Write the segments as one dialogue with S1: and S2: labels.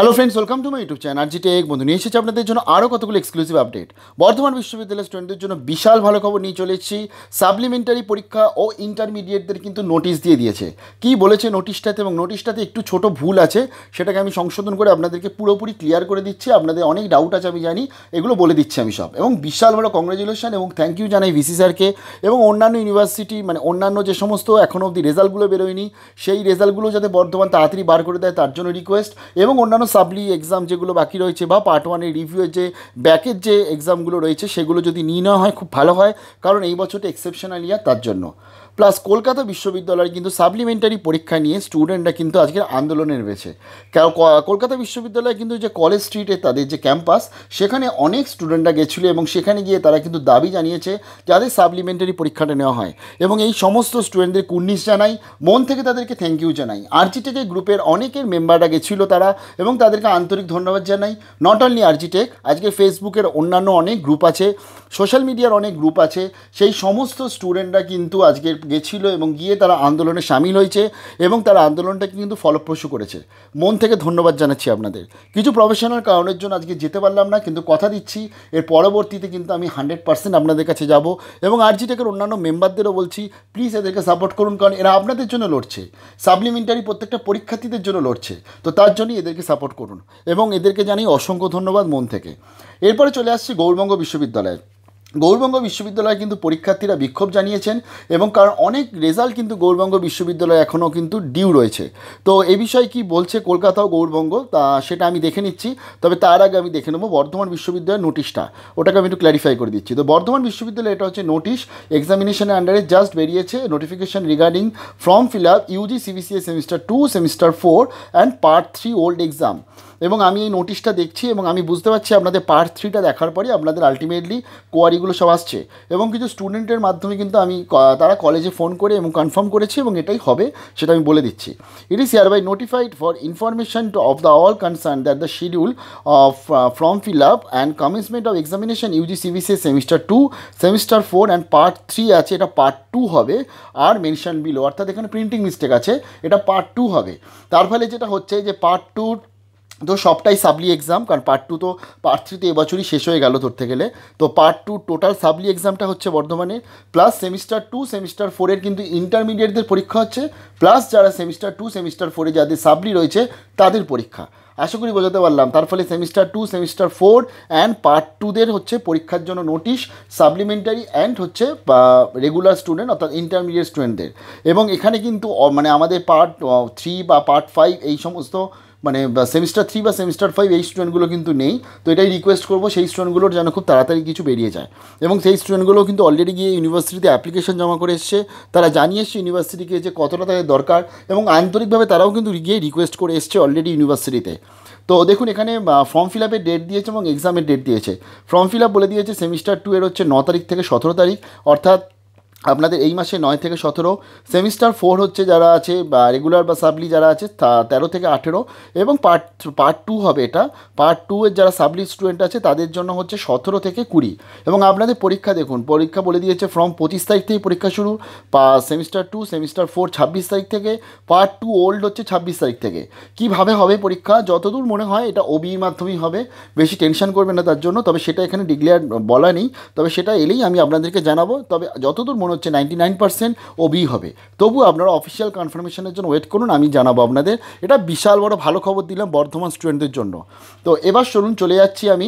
S1: hello friends welcome to my YouTube channel আর জিটে এক বন্ধু নিয়ে এসেছি আপনাদের জন্য আরও কতগুলো এক্সক্লুসিভ আপডেট বর্ধমান বিশ্ববিদ্যালয়ের স্টুডেন্টদের জন্য বিশাল ভালো খবর নিয়ে চলে সাপ্লিমেন্টারি পরীক্ষা ও ইন্টারমিডিয়েটদের কিন্তু নোটিশ দিয়ে দিয়েছে কি বলেছে নোটিশটাতে এবং নোটিশটাতে একটু ছোট ভুল আছে সেটাকে আমি সংশোধন করে আপনাদেরকে পুরোপুরি ক্লিয়ার করে দিচ্ছি আপনাদের অনেক ডাউট আছে আমি জানি এগুলো বলে দিচ্ছি আমি সব এবং বিশাল বড় কংগ্রেচুলেশন এবং থ্যাংক ইউ জানাই ভিসি স্যারকে এবং অন্যান্য ইউনিভার্সিটি মানে অন্যান্য যে সমস্ত এখনও অবধি রেজাল্টগুলো বেরোয়নি সেই রেজাল্টগুলো যাতে বর্ধমান তাড়াতাড়ি বার করে দেয় তার জন্য রিকোয়েস্ট এবং অন্যান্য সাবলি এক্সাম যেগুলো বাকি রয়েছে বা পার্ট ওয়ানের রিভিউয়ের যে ব্যাকের যে এক্সামগুলো রয়েছে সেগুলো যদি নিয়ে নেওয়া হয় খুব ভালো হয় কারণ এই বছরটা এক্সেপশনাল ইয়ার তার জন্য প্লাস কলকাতা বিশ্ববিদ্যালয়ের কিন্তু সাপ্লিমেন্টারি পরীক্ষা নিয়ে স্টুডেন্টরা কিন্তু আজকের আন্দোলনে রয়েছে কলকাতা বিশ্ববিদ্যালয়ে কিন্তু যে কলেজ স্ট্রিটে তাদের যে ক্যাম্পাস সেখানে অনেক স্টুডেন্টরা গেছিল এবং সেখানে গিয়ে তারা কিন্তু দাবি জানিয়েছে যাদের সাপ্লিমেন্টারি পরীক্ষাটা নেওয়া হয় এবং এই সমস্ত স্টুডেন্টদের কুর্নিশ জানাই মন থেকে তাদেরকে থ্যাংক ইউ জানাই আর্চিটেকের গ্রুপের অনেকের মেম্বাররা গেছিল তারা এবং তাদেরকে আন্তরিক ধন্যবাদ জানাই নট অনলি আর্চিটেক আজকে ফেসবুকের অন্যান্য অনেক গ্রুপ আছে সোশ্যাল মিডিয়ার অনেক গ্রুপ আছে সেই সমস্ত স্টুডেন্টরা কিন্তু আজকের গেছিল এবং গিয়ে তারা আন্দোলনে সামিল হয়েছে এবং তারা আন্দোলনটাকে কিন্তু ফলপ্রসূ করেছে মন থেকে ধন্যবাদ জানাচ্ছি আপনাদের কিছু প্রফেশনাল কারণের জন্য আজকে যেতে পারলাম না কিন্তু কথা দিচ্ছি এর পরবর্তীতে কিন্তু আমি হান্ড্রেড পার্সেন্ট আপনাদের কাছে যাব এবং আর টেকের অন্যান্য মেম্বারদেরও বলছি প্লিজ এদেরকে সাপোর্ট করুন কারণ এরা আপনাদের জন্য লড়ছে সাপ্লিমেন্টারি প্রত্যেকটা পরীক্ষার্থীদের জন্য লড়ছে তো তার জন্যই এদেরকে সাপোর্ট করুন এবং এদেরকে জানি অসংখ্য ধন্যবাদ মন থেকে এরপরে চলে আসছি গৌরবঙ্গ বিশ্ববিদ্যালয়ের গৌরবঙ্গ বিশ্ববিদ্যালয়ে কিন্তু পরীক্ষার্থীরা বিক্ষোভ জানিয়েছেন এবং কারণ অনেক রেজাল্ট কিন্তু গৌরবঙ্গ বিশ্ববিদ্যালয়ে এখনও কিন্তু ডিউ রয়েছে তো এ বিষয়ে কি বলছে কলকাতা ও গৌরবঙ্গ তা সেটা আমি দেখে নিচ্ছি তবে তার আগে আমি দেখে নেবো বর্ধমান বিশ্ববিদ্যালয়ের নোটিশটা ওটাকে আমি একটু ক্ল্যারিফাই করে দিচ্ছি তো বর্ধমান বিশ্ববিদ্যালয়ে এটা হচ্ছে নোটিশ এক্সামিনেশনের আন্ডারে জাস্ট বেরিয়েছে notification regarding form fill up UG CBCA semester two semester four and part three old exam এবং আমি এই নোটিশটা দেখছি এবং আমি বুঝতে পারছি আপনাদের পার্ট থ্রিটা দেখার পরে আপনাদের আলটিমেটলি কোয়ারিগুলো সব আসছে এবং কিছু স্টুডেন্টের মাধ্যমে কিন্তু আমি তারা কলেজে ফোন করে এবং কনফার্ম করেছি এবং এটাই হবে সেটা আমি বলে দিচ্ছি it is hereby notified for information to of the all concern that the schedule of form fill up and commencement of examination UG CBC semester two semester four and part three আছে এটা part two হবে আর mention below অর্থাৎ এখানে printing mistake আছে এটা part two হবে তার ফলে যেটা হচ্ছে যে পার্ট টু তো সবটাই সাবলি এক্সাম কারণ পার্ট টু তো পার্ট থ্রি তো এবছরই শেষ হয়ে গেল ধরতে গেলে তো পার্ট টু টোটাল সাবলি এক্সামটা হচ্ছে বর্ধমানে প্লাস সেমিস্টার টু সেমিস্টার ফোরের কিন্তু ইন্টারমিডিয়েটদের পরীক্ষা হচ্ছে প্লাস যারা সেমিস্টার টু সেমিস্টার ফোরে যাদের সাবলি রয়েছে তাদের পরীক্ষা আশা করি বোঝাতে পারলাম তার ফলে semester two semester four and part টুদের হচ্ছে পরীক্ষার জন্য নোটিশ সাপ্লিমেন্টারি অ্যান্ড হচ্ছে রেগুলার স্টুডেন্ট অর্থাৎ ইন্টারমিডিয়েট স্টুডেন্টদের এবং এখানে কিন্তু মানে আমাদের পার্ট থ্রি বা পার্ট ফাইভ এই সমস্ত মানে সেমিস্টার থ্রি বা সেমিস্টার ফাইভ এই স্টুডেন্টগুলো কিন্তু নেই তো এটাই রিকোয়েস্ট করবো সেই স্টুডেন্টগুলোর যেন খুব তাড়াতাড়ি কিছু বেরিয়ে যায় এবং সেই স্টুডেন্টগুলো কিন্তু অলরেডি গিয়ে ইউনিভার্সিটিতে অ্যাপ্লিকেশন জমা করে এসছে তারা জানিয়ে এসছে ইউনিভার্সিটিকে যে কতটা তাদের দরকার এবং আন্তরিকভাবে তারাও কিন্তু গিয়ে রিকোয়েস্ট করে এসছে অলরেডি ইউনিভার্সিটিতে তো দেখুন এখানে ফর্ম ফিল আপের ডেট দিয়েছে এবং এক্সামের ডেট দিয়েছে ফর্ম ফিল আপ বলে দিয়েছে সেমিস্টার টু এর হচ্ছে ন তারিখ থেকে সতেরো তারিখ অর্থাৎ আপনাদের এই মাসে নয় থেকে সতেরো সেমিস্টার ফোর হচ্ছে যারা আছে বা রেগুলার বা সাবলি যারা আছে তেরো থেকে আঠেরো এবং পার্ট পার্ট টু হবে এটা পার্ট টু এর যারা সাবলি স্টুডেন্ট আছে তাদের জন্য হচ্ছে সতেরো থেকে কুড়ি এবং আপনাদের পরীক্ষা দেখুন পরীক্ষা বলে দিয়েছে ফ্রম পঁচিশ তারিখ থেকে পরীক্ষা শুরু পা সেমিস্টার টু সেমিস্টার ফোর ছাব্বিশ তারিখ থেকে পার্ট টু ওল্ড হচ্ছে ছাব্বিশ তারিখ থেকে কিভাবে হবে পরীক্ষা যতদূর মনে হয় এটা ওবি e মাধ্যমেই হবে বেশি টেনশন করবে না তার জন্য তবে সেটা এখানে ডিক্লেয়ার বলা নেই তবে সেটা এলেই আমি আপনাদেরকে জানাবো তবে যতদূর মনে কমন হচ্ছে নাইনটি নাইন পার্সেন্ট ও বি হবে তবু আপনারা অফিসিয়াল কনফার্মেশনের জন্য ওয়েট করুন আমি জানাবো আপনাদের এটা বিশাল বড় ভালো খবর দিলাম বর্ধমান স্টুডেন্টদের জন্য তো এবার চলুন চলে যাচ্ছি আমি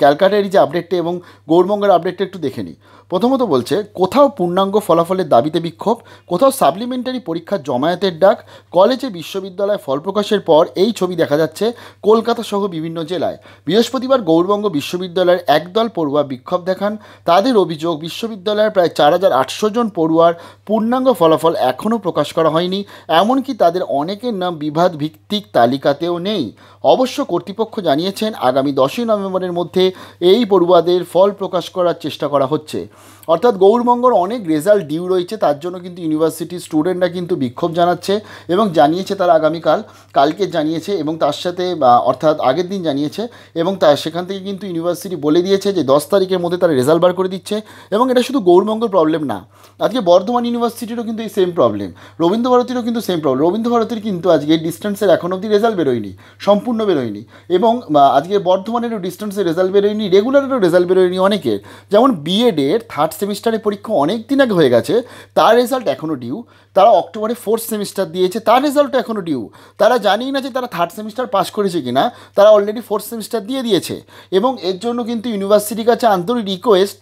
S1: ক্যালকাটার এই যে আপডেটটা এবং গৌরবঙ্গের আপডেটটা একটু দেখে নিই প্রথমত বলছে কোথাও পূর্ণাঙ্গ ফলাফলের দাবিতে বিক্ষোভ কোথাও সাপ্লিমেন্টারি পরীক্ষার জমায়েতের ডাক কলেজে বিশ্ববিদ্যালয়ে ফল প্রকাশের পর এই ছবি দেখা যাচ্ছে কলকাতা সহ বিভিন্ন জেলায় বৃহস্পতিবার গৌরবঙ্গ বিশ্ববিদ্যালয়ের একদল পড়ুয়া বিক্ষোভ দেখান তাদের অভিযোগ বিশ্ববিদ্যালয়ের প্রায় চার হাজার আটশো জন পড়ুয়ার পূর্ণাঙ্গ ফলাফল এখনও প্রকাশ করা হয়নি এমনকি তাদের অনেকের নাম বিভাদ ভিত্তিক তালিকাতেও নেই অবশ্য কর্তৃপক্ষ জানিয়েছেন আগামী দশই নভেম্বরের মধ্যে সাথে এই পড়ুয়াদের ফল প্রকাশ করার চেষ্টা করা হচ্ছে অর্থাৎ গৌরবঙ্গর অনেক রেজাল্ট ডিউ রয়েছে তার জন্য কিন্তু ইউনিভার্সিটির স্টুডেন্টরা কিন্তু বিক্ষোভ জানাচ্ছে এবং জানিয়েছে তারা আগামীকাল কালকে জানিয়েছে এবং তার সাথে অর্থাৎ আগের দিন জানিয়েছে এবং তা সেখান থেকে কিন্তু ইউনিভার্সিটি বলে দিয়েছে যে দশ তারিখের মধ্যে তারা রেজাল্ট বার করে দিচ্ছে এবং এটা শুধু গৌরবঙ্গের প্রবলেম না আজকে বর্ধমান ইউনিভার্সিটিরও কিন্তু এই সেম প্রবলেম রবীন্দ্রভারতীরও কিন্তু সেম প্রবলেম রবীন্দ্রভারতীর কিন্তু আজকে ডিস্টেন্সের এখন অবধি রেজাল্ট বেরোয়নি সম্পূর্ণ বেরোয়নি এবং আজকে বর্ধমানেরও ডিস্টেন্সের রেজাল্ট রেজাল্ট বেরোয়নি রেগুলারেরও রেজাল্ট বেরোয়নি অনেকের যেমন বিএডের থার্ড সেমিস্টারের পরীক্ষা অনেক দিন আগে হয়ে গেছে তার রেজাল্ট এখনও ডিউ তারা অক্টোবরে ফোর্থ সেমিস্টার দিয়েছে তার রেজাল্ট এখনও ডিউ তারা জানেই না যে তারা থার্ড সেমিস্টার পাস করেছে কি না তারা অলরেডি ফোর্থ সেমিস্টার দিয়ে দিয়েছে এবং এর জন্য কিন্তু ইউনিভার্সিটির কাছে আন্তরিক রিকোয়েস্ট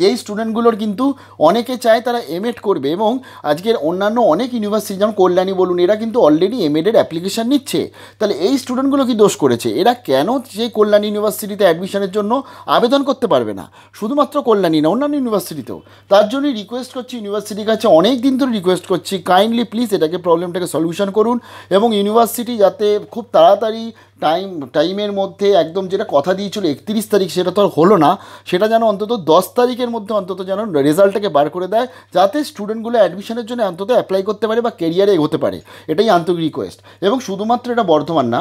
S1: যেই স্টুডেন্টগুলোর কিন্তু অনেকে চায় তারা এমএড করবে এবং আজকের অন্যান্য অনেক ইউনিভার্সিটি যেমন কল্যাণী বলুন এরা কিন্তু অলরেডি এমএডের অ্যাপ্লিকেশান নিচ্ছে তাহলে এই স্টুডেন্টগুলো কি দোষ করেছে এরা কেন যে কল্যাণী ইউনিভার্সিটিতে অ্যাডমিশনের জন্য আবেদন করতে পারবে না শুধুমাত্র কল্যাণী না অন্যান্য ইউনিভার্সিটিতেও তার জন্যই রিকোয়েস্ট করছি ইউনিভার্সিটির কাছে অনেক দিন ধরে রিকোয়েস্ট করছি কাইন্ডলি প্লিজ এটাকে প্রবলেমটাকে সলিউশন করুন এবং ইউনিভার্সিটি যাতে খুব তাড়াতাড়ি টাইম টাইমের মধ্যে একদম যেটা কথা দিয়েছিল একত্রিশ তারিখ সেটা তো আর হলো না সেটা যেন অন্তত দশ তারিখের মধ্যে অন্তত যেন রেজাল্টটাকে বার করে দেয় যাতে স্টুডেন্টগুলো অ্যাডমিশনের জন্য অন্তত অ্যাপ্লাই করতে পারে বা কেরিয়ারে এগোতে পারে এটাই আন্তরিক রিকোয়েস্ট এবং শুধুমাত্র এটা বর্ধমান না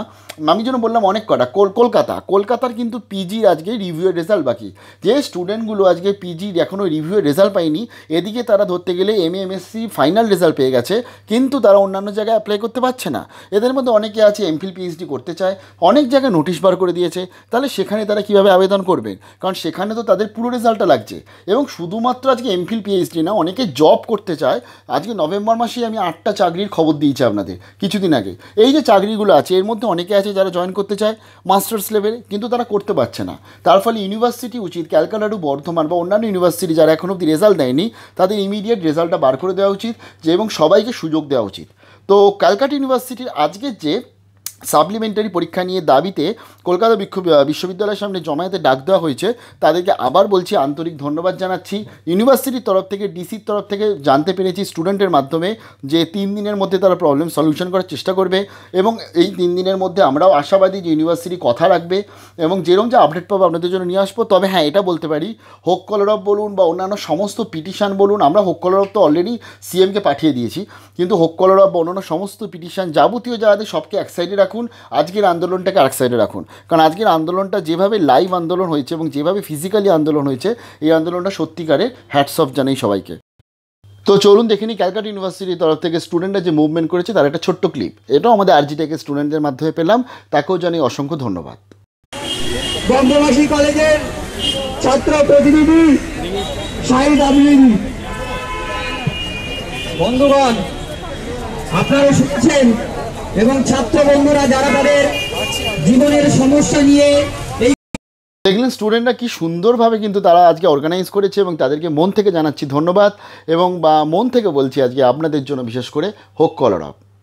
S1: আমি যেন বললাম অনেক কটা কলকাতা কলকাতার কিন্তু পিজির আজকে রিভিউয়ের রেজাল্ট বাকি যে স্টুডেন্টগুলো আজকে পিজির এখনও রিভিউয়ের রেজাল্ট পায়নি এদিকে তারা ধরতে গেলে এম এমএসসি ফাইনাল রেজাল্ট পেয়ে গেছে কিন্তু তারা অন্যান্য জায়গায় অ্যাপ্লাই করতে পারছে না এদের মধ্যে অনেকে আছে এমফিল পিএইচডি করতে চায় অনেক জায়গায় নোটিশ বার করে দিয়েছে তাহলে সেখানে তারা কিভাবে আবেদন করবেন কারণ সেখানে তো তাদের পুরো রেজাল্টটা লাগছে এবং শুধুমাত্র আজকে এমফিল পিএইচডি না অনেকে জব করতে চায় আজকে নভেম্বর মাসেই আমি আটটা চাকরির খবর দিয়েছি আপনাদের কিছুদিন আগে এই যে চাকরিগুলো আছে এর মধ্যে অনেকে আছে যারা জয়েন করতে চায় মাস্টার্স লেভেলে কিন্তু তারা করতে পারছে না তার ফলে ইউনিভার্সিটি উচিত ক্যালকাটাড়ু বর্ধমান বা অন্যান্য ইউনিভার্সিটি যারা এখন অব্দি রেজাল্ট দেয়নি তাদের ইমিডিয়েট রেজাল্টটা বার করে দেওয়া উচিত যে এবং সবাইকে সুযোগ দেওয়া উচিত তো ক্যালকাটা ইউনিভার্সিটির আজকের যে সাপ্লিমেন্টারি পরীক্ষা নিয়ে দাবিতে কলকাতা বিশ্ববিদ্যালয়ের সামনে জমায়েতে ডাক দেওয়া হয়েছে তাদেরকে আবার বলছি আন্তরিক ধন্যবাদ জানাচ্ছি ইউনিভার্সিটির তরফ থেকে ডিসির তরফ থেকে জানতে পেরেছি স্টুডেন্টের মাধ্যমে যে তিন দিনের মধ্যে তারা প্রবলেম সলিউশন করার চেষ্টা করবে এবং এই তিন দিনের মধ্যে আমরাও আশাবাদী যে ইউনিভার্সিটি কথা রাখবে এবং যেরকম যে আপডেট পাবো আপনাদের জন্য নিয়ে আসবো তবে হ্যাঁ এটা বলতে পারি হোক কলরব বলুন বা অন্যান্য সমস্ত পিটিশান বলুন আমরা হোক কলরব তো অলরেডি সিএমকে পাঠিয়ে দিয়েছি কিন্তু হোক কলরব বা অন্যান্য সমস্ত পিটিশান যাবতীয় যাদের সবকে এক সাইডে রাখুন আজকের আন্দোলনটাকে আরেক সাইডে রাখুন কারণ আজকের আন্দোলনটা যেভাবে লাইভ আন্দোলন হয়েছে এবং যেভাবে ফিজিক্যালি আন্দোলন হয়েছে এই আন্দোলনটা সত্যিকারে হ্যাটস অফ জানাই সবাইকে তো চলুন দেখে নিই ক্যালকাটা ইউনিভার্সিটির তরফ থেকে স্টুডেন্টরা যে মুভমেন্ট করেছে তার একটা ছোট্ট ক্লিপ এটাও আমাদের আরজিটাকে স্টুডেন্টদের মাধ্যমে পেলাম তাকেও জানি অসংখ্য ধন্যবাদ বঙ্গবাসী কলেজের ছাত্র প্রতিনিধি শাহিদ আমিন বন্ধুগণ আপনারা শুনছেন এবং ছাত্র বন্ধুরা যারা তাদের জীবনের সমস্যা নিয়ে দেখলেন স্টুডেন্টরা কি সুন্দরভাবে কিন্তু তারা আজকে অর্গানাইজ করেছে এবং তাদেরকে মন থেকে জানাচ্ছি ধন্যবাদ এবং বা মন থেকে বলছি আজকে আপনাদের জন্য বিশেষ করে হোক কলরব